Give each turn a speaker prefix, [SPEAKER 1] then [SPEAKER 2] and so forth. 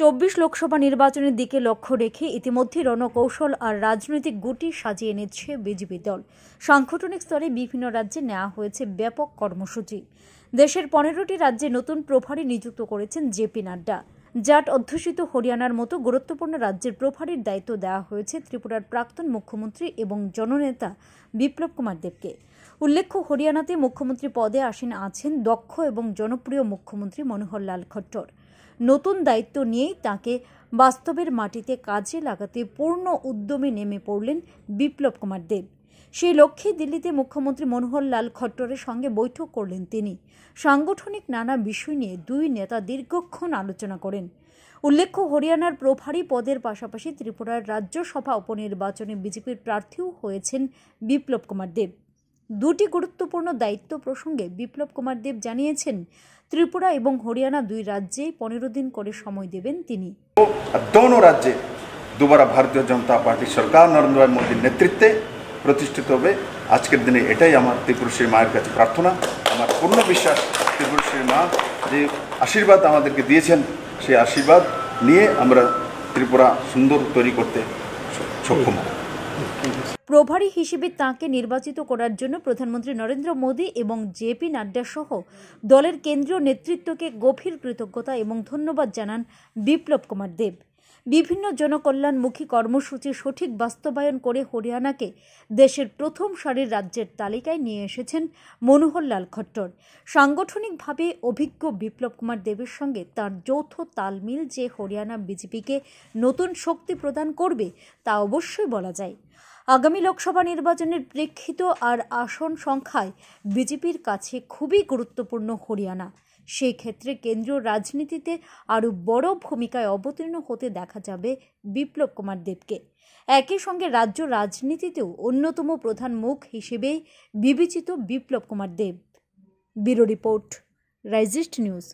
[SPEAKER 1] চব্বিশ লোকসভা নির্বাচনের দিকে লক্ষ্য রেখে ইতিমধ্যে রণকৌশল আর রাজনৈতিক গুটি সাজিয়ে নিচ্ছে বিজেপি দল সাংগঠনিক স্তরে বিভিন্ন রাজ্যে নেওয়া হয়েছে ব্যাপক কর্মসূচি দেশের পনেরোটি রাজ্যে নতুন প্রভারী নিযুক্ত করেছেন জেপি নাড্ডা জাট অধ্যুষিত হরিয়ানার মতো গুরুত্বপূর্ণ রাজ্যের প্রভারীর দায়িত্ব দেওয়া হয়েছে ত্রিপুরার প্রাক্তন মুখ্যমন্ত্রী এবং জননেতা বিপ্লব কুমার দেবকে উল্লেখ্য হরিয়ানাতে মুখ্যমন্ত্রী পদে আসীন আছেন দক্ষ এবং জনপ্রিয় মুখ্যমন্ত্রী মনোহর লাল খট্টর নতুন দায়িত্ব নিয়েই তাকে বাস্তবের মাটিতে কাজে লাগাতে পূর্ণ উদ্যমে নেমে পড়লেন বিপ্লব কুমার দেব সেই লক্ষ্যে দিল্লিতে মুখ্যমন্ত্রী মনোহর লাল খট্টরের সঙ্গে বৈঠক করলেন তিনি সাংগঠনিক নানা বিষয় নিয়ে দুই নেতা দীর্ঘক্ষণ আলোচনা করেন উল্লেখ্য হরিয়ানার প্রভারী পদের পাশাপাশি ত্রিপুরার রাজ্যসভা উপনির্বাচনে বিজেপির প্রার্থীও হয়েছেন বিপ্লব কুমার দেব দুটি গুরুত্বপূর্ণ দায়িত্ব প্রসঙ্গে বিপ্লব কুমার দেব জানিয়েছেন ত্রিপুরা এবং হরিয়ানা দুই রাজ্যেই পনেরো দিন করে সময় দেবেন তিনি
[SPEAKER 2] दोनों রাজ্যে দুবারা ভারতীয় জনতা পার্টি সরকার নরেন্দ্র মোদীর নেতৃত্বে প্রতিষ্ঠিত হবে আজকের দিনে এটাই আমার ত্রিপুর শ্রী মায়ের কাছে প্রার্থনা আমার পূর্ণ বিশ্বাস ত্রিপুর শ্রী মা যে আশীর্বাদ আমাদেরকে দিয়েছেন সেই আশীর্বাদ নিয়ে আমরা ত্রিপুরা সুন্দর তৈরি করতে সক্ষম
[SPEAKER 1] প্রভারী হিসেবে তাঁকে নির্বাচিত করার জন্য প্রধানমন্ত্রী নরেন্দ্র মোদী এবং জেপি নাড্ডা সহ দলের কেন্দ্রীয় নেতৃত্বকে গভীর কৃতজ্ঞতা এবং ধন্যবাদ জানান বিপ্লব কুমার দেব বিভিন্ন জনকল্যাণমুখী কর্মসূচি সঠিক বাস্তবায়ন করে হরিয়ানাকে দেশের প্রথম সারির রাজ্যের তালিকায় নিয়ে এসেছেন মনোহরলাল খট্টর সাংগঠনিকভাবে অভিজ্ঞ বিপ্লব কুমার দেবের সঙ্গে তার যৌথ তালমিল যে হরিয়ানা বিজেপিকে নতুন শক্তি প্রদান করবে তা অবশ্যই বলা যায় আগামী লোকসভা নির্বাচনের প্রেক্ষিত আর আসন সংখ্যায় বিজেপির কাছে খুবই গুরুত্বপূর্ণ হরিয়ানা সেই ক্ষেত্রে কেন্দ্রীয় রাজনীতিতে আরও বড় ভূমিকায় অবতীর্ণ হতে দেখা যাবে বিপ্লব কুমার দেবকে একই সঙ্গে রাজ্য রাজনীতিতেও অন্যতম প্রধান মুখ হিসেবেই বিবেচিত বিপ্লব কুমার দেব ব্যুরো রিপোর্ট রাইজিস্ট নিউজ